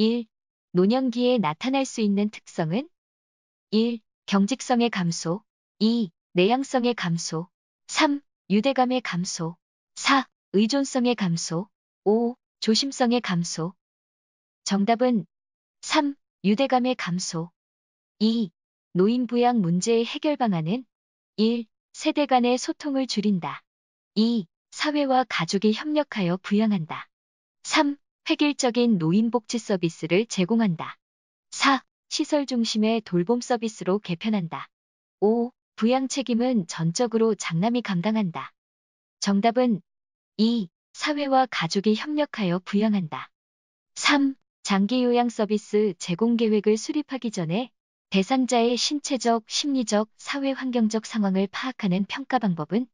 1. 노년기에 나타날 수 있는 특성은 1. 경직성의 감소 2. 내향성의 감소 3. 유대감의 감소 4. 의존성의 감소 5. 조심성의 감소 정답은 3. 유대감의 감소 2. 노인 부양 문제의 해결 방안은 1. 세대 간의 소통을 줄인다. 2. 사회와 가족이 협력하여 부양한다. 3. 획일적인 노인복지 서비스를 제공한다. 4. 시설 중심의 돌봄 서비스로 개편한다. 5. 부양 책임은 전적으로 장남이 감당한다. 정답은 2. 사회와 가족이 협력하여 부양한다. 3. 장기 요양 서비스 제공 계획을 수립하기 전에 대상자의 신체적, 심리적, 사회 환경적 상황을 파악하는 평가 방법은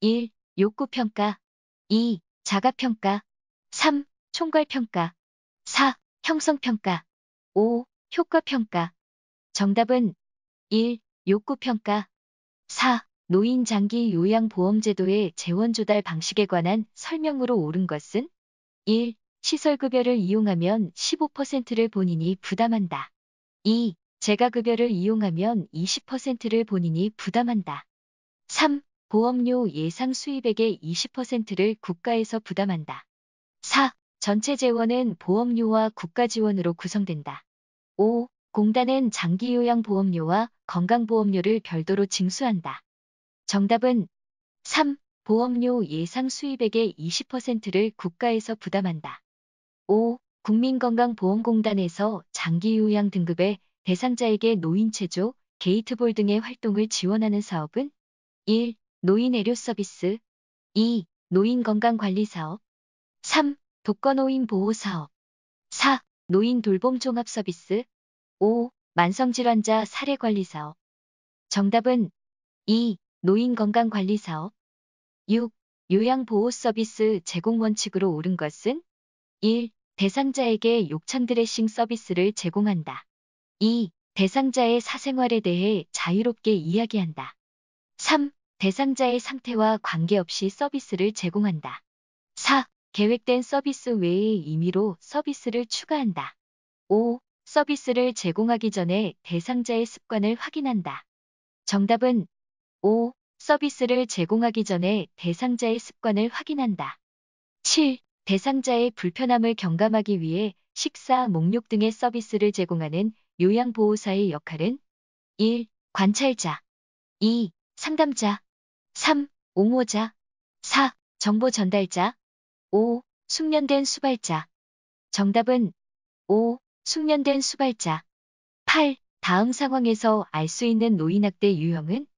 1. 욕구 평가 2. 자가 평가 3. 총괄평가 4. 형성평가 5. 효과평가 정답은 1. 욕구평가 4. 노인장기 요양보험제도의 재원조달 방식에 관한 설명으로 옳은 것은 1. 시설급여를 이용하면 15%를 본인이 부담한다. 2. 재가급여를 이용하면 20%를 본인이 부담한다. 3. 보험료 예상 수입액의 20%를 국가에서 부담한다. 4. 전체 재원은 보험료와 국가 지원으로 구성된다. 5. 공단은 장기 요양 보험료와 건강보험료를 별도로 징수한다. 정답은 3. 보험료 예상 수입액의 20%를 국가에서 부담한다. 5. 국민건강보험공단에서 장기요양 등급의 대상자에게 노인체조, 게이트볼 등의 활동을 지원하는 사업은 1. 노인의료서비스 2. 노인건강관리사업 3. 독거노인 보호사업 4. 노인 돌봄 종합 서비스 5. 만성질환자 사례관리 사업 정답은 2. 노인 건강 관리 사업 6. 요양 보호 서비스 제공 원칙으로 옳은 것은 1. 대상자에게 욕창 드레싱 서비스를 제공한다. 2. 대상자의 사생활에 대해 자유롭게 이야기한다. 3. 대상자의 상태와 관계없이 서비스를 제공한다. 4. 계획된 서비스 외의 임의로 서비스를 추가한다. 5. 서비스를 제공하기 전에 대상자의 습관을 확인한다. 정답은 5. 서비스를 제공하기 전에 대상자의 습관을 확인한다. 7. 대상자의 불편함을 경감하기 위해 식사, 목욕 등의 서비스를 제공하는 요양보호사의 역할은 1. 관찰자 2. 상담자 3. 옹호자 4. 정보 전달자 5. 숙련된 수발자. 정답은 5. 숙련된 수발자. 8. 다음 상황에서 알 수 있는 노인학대 유형은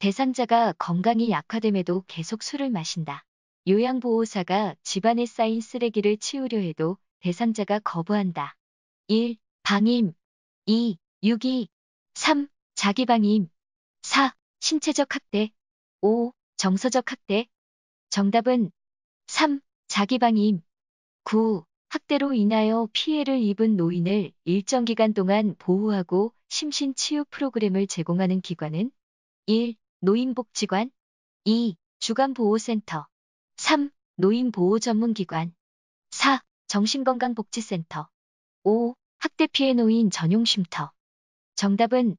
대상자가 건강이 약화됨에도 계속 술을 마신다. 요양보호사가 집안에 쌓인 쓰레기를 치우려 해도 대상자가 거부한다. 1. 방임 2. 유기 3. 자기방임 4. 신체적 학대 5. 정서적 학대 정답은 3. 자기방임, 9. 학대로 인하여 피해를 입은 노인을 일정 기간 동안 보호하고 심신치유 프로그램을 제공하는 기관은 1. 노인복지관 2. 주간보호센터 3. 노인보호전문기관 4. 정신건강복지센터 5. 학대 피해 노인 전용 쉼터 정답은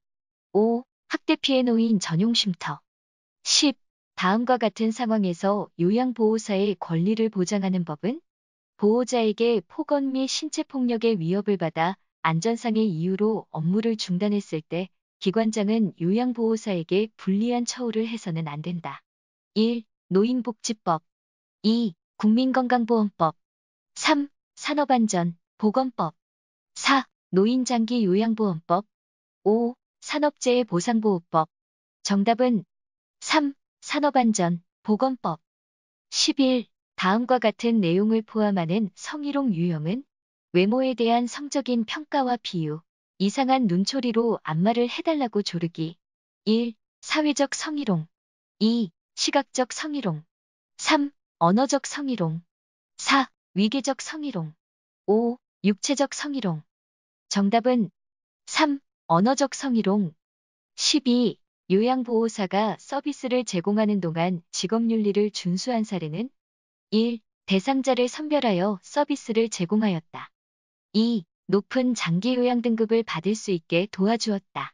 5. 학대 피해 노인 전용 쉼터 10. 다음과 같은 상황에서 요양보호사의 권리를 보장하는 법은 보호자에게 폭언 및 신체폭력의 위협을 받아 안전상의 이유로 업무를 중단했을 때 기관장은 요양보호사에게 불리한 처우를 해서는 안 된다. 1. 노인복지법 2. 국민건강보험법 3. 산업안전, 보건법 4. 노인장기 요양보험법 5. 산업재해보상보호법 정답은 3. 산업안전, 보건법 11. 다음과 같은 내용을 포함하는 성희롱 유형은 외모에 대한 성적인 평가와 비유, 이상한 눈초리로 안마를 해달라고 조르기 1. 사회적 성희롱 2. 시각적 성희롱 3. 언어적 성희롱 4. 위계적 성희롱 5. 육체적 성희롱 정답은 3. 언어적 성희롱 12. 요양보호사가 서비스를 제공하는 동안 직업윤리를 준수한 사례는 1. 대상자를 선별하여 서비스를 제공하였다. 2. 높은 장기 요양 등급을 받을 수 있게 도와주었다.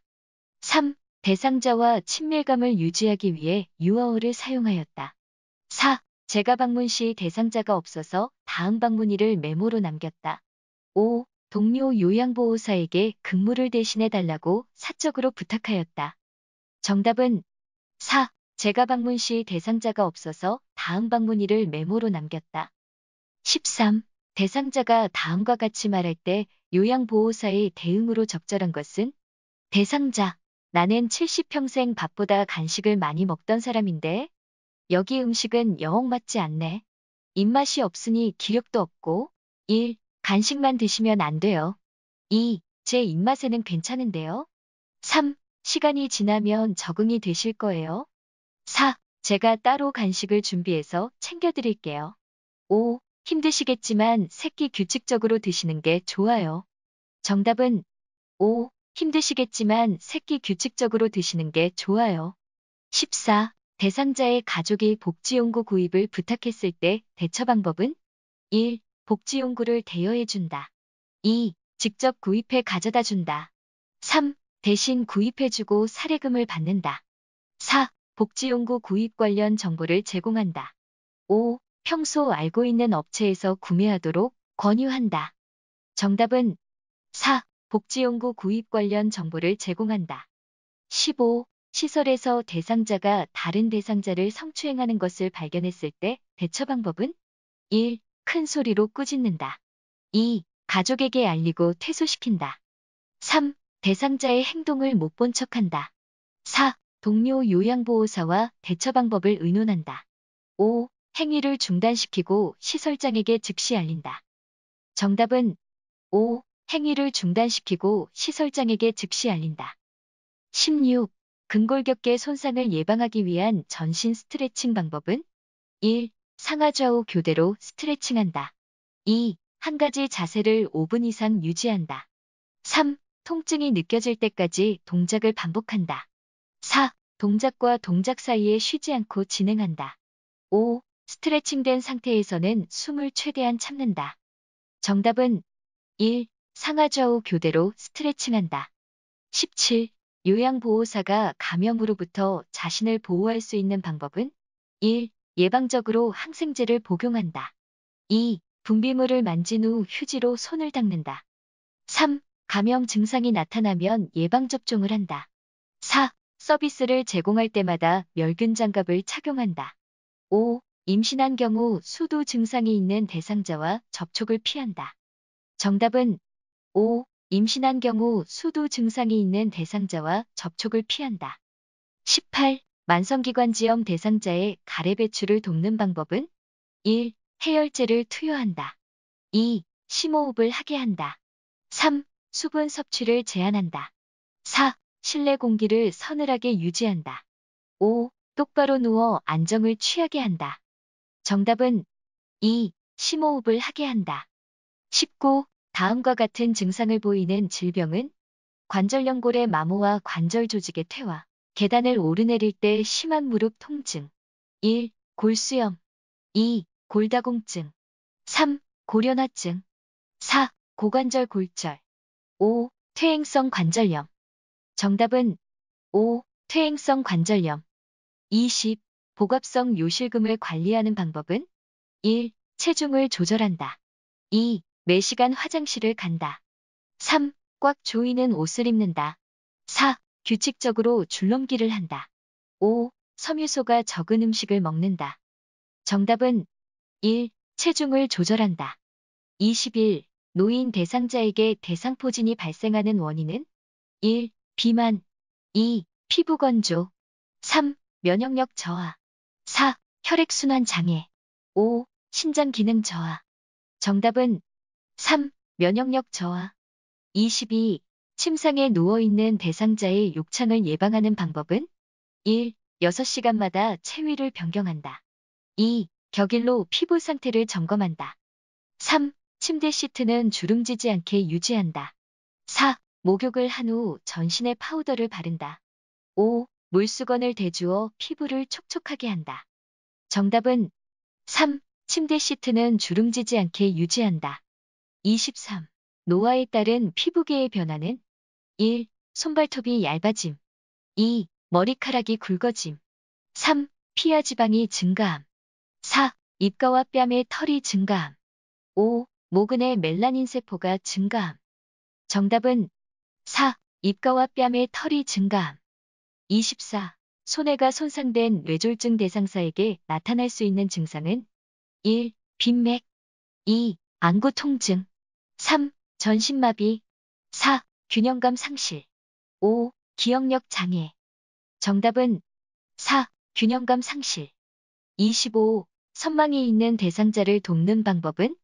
3. 대상자와 친밀감을 유지하기 위해 유아어를 사용하였다. 4. 제가 방문 시 대상자가 없어서 다음 방문일을 메모로 남겼다. 5. 동료 요양보호사에게 근무를 대신해 달라고 사적으로 부탁하였다. 정답은 4. 제가 방문 시 대상자가 없어서 다음 방문일을 메모로 남겼다. 13. 대상자가 다음과 같이 말할 때 요양보호사의 대응으로 적절한 것은 대상자. 나는 70평생 밥보다 간식을 많이 먹던 사람인데 여기 음식은 영 맞지 않네. 입맛이 없으니 기력도 없고 1. 간식만 드시면 안 돼요. 2. 제 입맛에는 괜찮은데요. 3. 시간이 지나면 적응이 되실 거예요. 4. 제가 따로 간식을 준비해서 챙겨드릴게요. 5. 힘드시겠지만 새끼 규칙적으로 드시는 게 좋아요. 정답은 5. 힘드시겠지만 새끼 규칙적으로 드시는 게 좋아요. 14. 대상자의 가족이 복지용구 구입을 부탁했을 때 대처 방법은 1. 복지용구를 대여해준다. 2. 직접 구입해 가져다 준다. 3. 대신 구입해주고 사례금을 받는다. 4. 복지용구 구입 관련 정보를 제공한다. 5. 평소 알고 있는 업체에서 구매하도록 권유한다. 정답은 4. 복지용구 구입 관련 정보를 제공한다. 15. 시설에서 대상자가 다른 대상자를 성추행하는 것을 발견했을 때 대처 방법은 1. 큰 소리로 꾸짖는다. 2. 가족에게 알리고 퇴소시킨다. 3. 대상자의 행동을 못 본 척한다. 4. 동료 요양보호사와 대처 방법을 의논한다. 5. 행위를 중단시키고 시설장에게 즉시 알린다. 정답은 5. 행위를 중단시키고 시설장에게 즉시 알린다. 16. 근골격계 손상을 예방하기 위한 전신 스트레칭 방법은 1. 상하좌우 교대로 스트레칭한다. 2. 한 가지 자세를 5분 이상 유지한다. 3. 통증이 느껴질 때까지 동작을 반복한다. 4. 동작과 동작 사이에 쉬지 않고 진행한다. 5. 스트레칭 된 상태에서는 숨을 최대한 참는다. 정답은 1. 상하좌우 교대로 스트레칭한다. 17. 요양보호사가 감염으로부터 자신을 보호할 수 있는 방법은 1. 예방적으로 항생제를 복용한다. 2. 분비물을 만진 후 휴지로 손을 닦는다. 3. 감염 증상이 나타나면 예방접종을 한다. 4. 서비스를 제공할 때마다 멸균 장갑을 착용한다. 5. 임신한 경우 수도 증상이 있는 대상자와 접촉을 피한다. 정답은 5. 임신한 경우 수도 증상이 있는 대상자와 접촉을 피한다. 18. 만성기관지염 대상자의 가래 배출을 돕는 방법은 1. 해열제를 투여한다. 2. 심호흡을 하게 한다. 3. 수분 섭취를 제한한다. 4. 실내 공기를 서늘하게 유지한다. 5. 똑바로 누워 안정을 취하게 한다. 정답은 2. 심호흡을 하게 한다. 19. 다음과 같은 증상을 보이는 질병은 관절연골의 마모와 관절 조직의 퇴화, 계단을 오르내릴 때 심한 무릎 통증, 1. 골수염 2. 골다공증 3. 고련화증 4. 고관절 골절 5. 퇴행성 관절염. 정답은 5. 퇴행성 관절염. 20. 복합성 요실금을 관리하는 방법은 1. 체중을 조절한다. 2. 매시간 화장실을 간다. 3. 꽉 조이는 옷을 입는다. 4. 규칙적으로 줄넘기를 한다. 5. 섬유소가 적은 음식을 먹는다. 정답은 1. 체중을 조절한다. 21. 노인 대상자에게 대상포진이 발생하는 원인은 1. 비만 2. 피부 건조 3. 면역력 저하 4. 혈액순환 장애 5. 신장 기능 저하 정답은 3. 면역력 저하 22. 침상에 누워있는 대상자의 욕창을 예방하는 방법은 1. 6시간마다 체위를 변경한다. 2. 격일로 피부 상태를 점검한다. 3. 침대 시트는 주름지지 않게 유지한다. 4. 목욕을 한 후 전신에 파우더를 바른다. 5. 물수건을 대주어 피부를 촉촉하게 한다. 정답은 3. 침대 시트는 주름지지 않게 유지한다. 23. 노화에 따른 피부계의 변화는 1. 손발톱이 얇아짐 2. 머리카락이 굵어짐 3. 피하 지방이 증가함 4. 입가와 뺨의 털이 증가함 5. 모근의 멜라닌 세포가 증가함. 정답은 4. 입가와 뺨의 털이 증가함. 24. 손해가 손상된 뇌졸중 대상사에게 나타날 수 있는 증상은 1. 빈맥 2. 안구 통증 3. 전신마비 4. 균형감 상실 5. 기억력 장애 정답은 4. 균형감 상실 25. 선망이 있는 대상자를 돕는 방법은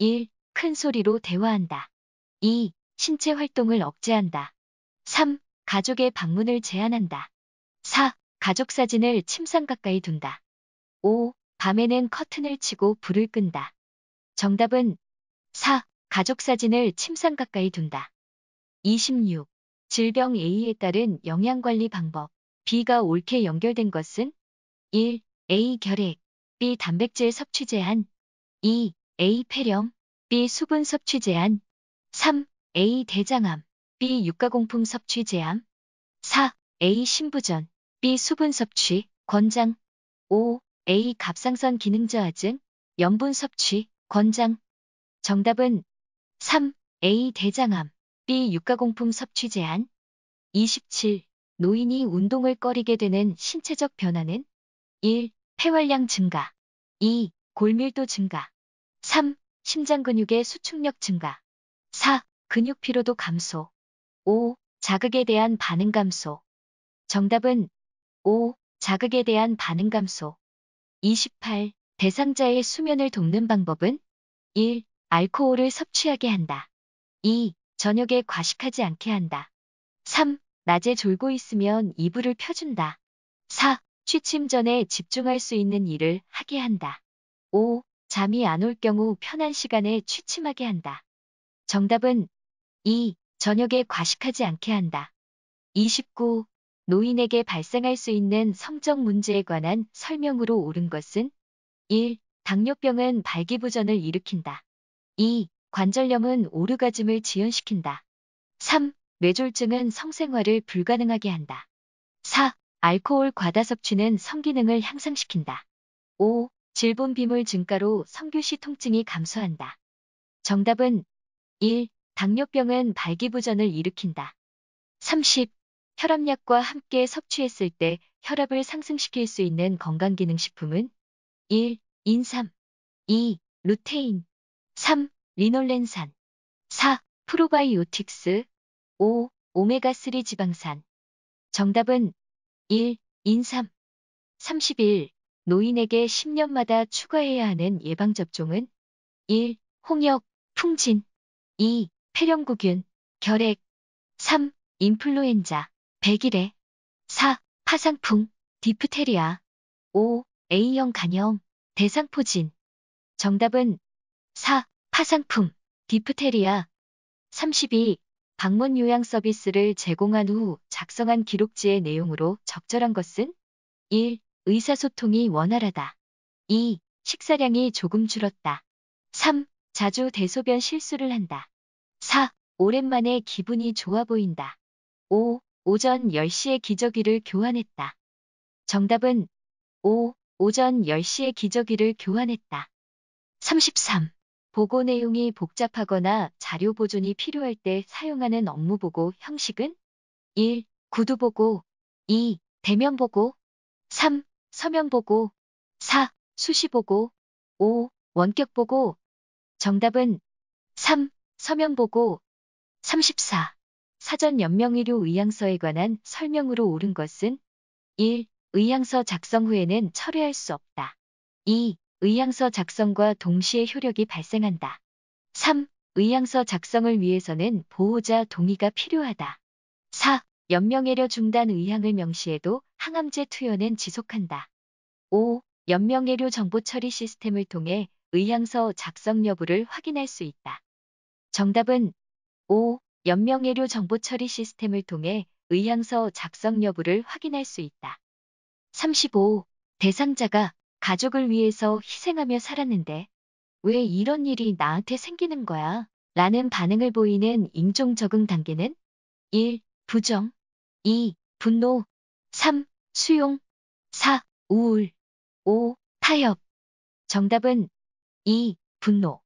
1. 큰 소리로 대화한다. 2. 신체 활동을 억제한다. 3. 가족의 방문을 제한한다. 4. 가족 사진을 침상 가까이 둔다. 5. 밤에는 커튼을 치고 불을 끈다. 정답은 4. 가족 사진을 침상 가까이 둔다. 26. 질병 A에 따른 영양관리 방법. B가 옳게 연결된 것은 1. A. 결핵. B. 단백질 섭취 제한. 2. A. 폐렴 B. 수분 섭취 제한 3. A. 대장암 B. 육가공품 섭취 제한 4. A. 신부전 B. 수분 섭취 권장 5. A. 갑상선 기능 저하증 염분 섭취 권장 정답은 3. A. 대장암 B. 육가공품 섭취 제한 27. 노인이 운동을 꺼리게 되는 신체적 변화는 1. 폐활량 증가 2. 골밀도 증가 3. 심장 근육의 수축력 증가. 4. 근육 피로도 감소. 5. 자극에 대한 반응 감소. 정답은 5. 자극에 대한 반응 감소. 28. 대상자의 수면을 돕는 방법은 1. 알코올을 섭취하게 한다. 2. 저녁에 과식하지 않게 한다. 3. 낮에 졸고 있으면 이불을 펴준다. 4. 취침 전에 집중할 수 있는 일을 하게 한다. 5. 잠이 안 올 경우 편한 시간에 취침하게 한다. 정답은 2. 저녁에 과식하지 않게 한다. 29. 노인에게 발생할 수 있는 성적 문제에 관한 설명으로 옳은 것은 1. 당뇨병은 발기부전을 일으킨다. 2. 관절염은 오르가즘을 지연시킨다. 3. 뇌졸증은 성생활을 불가능하게 한다. 4. 알코올 과다 섭취는 성기능을 향상시킨다. 5. 질본 비물 증가로 성교시 통증이 감소한다. 정답은 1. 당뇨병은 발기부전을 일으킨다. 30. 혈압약과 함께 섭취했을 때 혈압을 상승시킬 수 있는 건강기능식품은 1. 인삼 2. 루테인 3. 리놀렌산 4. 프로바이오틱스 5. 오메가3 지방산 정답은 1. 인삼 31. 노인에게 10년마다 추가해야 하는 예방접종은 1. 홍역, 풍진 2. 폐렴구균, 결핵 3. 인플루엔자, 백일해 4. 파상풍, 디프테리아 5. A형 간염, 대상포진 정답은 4. 파상풍, 디프테리아 32. 방문 요양 서비스를 제공한 후 작성한 기록지의 내용으로 적절한 것은 1. 의사소통이 원활하다. 2. 식사량이 조금 줄었다. 3. 자주 대소변 실수를 한다. 4. 오랜만에 기분이 좋아 보인다. 5. 오전 10시에 기저귀를 교환했다. 정답은 5. 오전 10시에 기저귀를 교환했다. 33. 보고 내용이 복잡하거나 자료 보존이 필요할 때 사용하는 업무 보고 형식은 1. 구두 보고 2. 대면 보고 3. 서명보고 4. 수시보고 5. 원격보고 정답은 3. 서명보고 34. 사전 연명의료 의향서에 관한 설명으로 옳은 것은 1. 의향서 작성 후에는 철회할 수 없다. 2. 의향서 작성과 동시에 효력이 발생한다. 3. 의향서 작성을 위해서는 보호자 동의가 필요하다. 4. 연명해려 중단 의향을 명시해도 항암제 투여는 지속한다. 5. 연명해료 정보 처리 시스템을 통해 의향서 작성 여부를 확인할 수 있다. 정답은 5. 연명해료 정보 처리 시스템을 통해 의향서 작성 여부를 확인할 수 있다. 35. 대상자가 가족을 위해서 희생하며 살았는데 왜 이런 일이 나한테 생기는 거야? 라는 반응을 보이는 임종 적응 단계는 1. 부정 2. 분노 3. 수용 4. 우울 5. 타협 정답은 2. 분노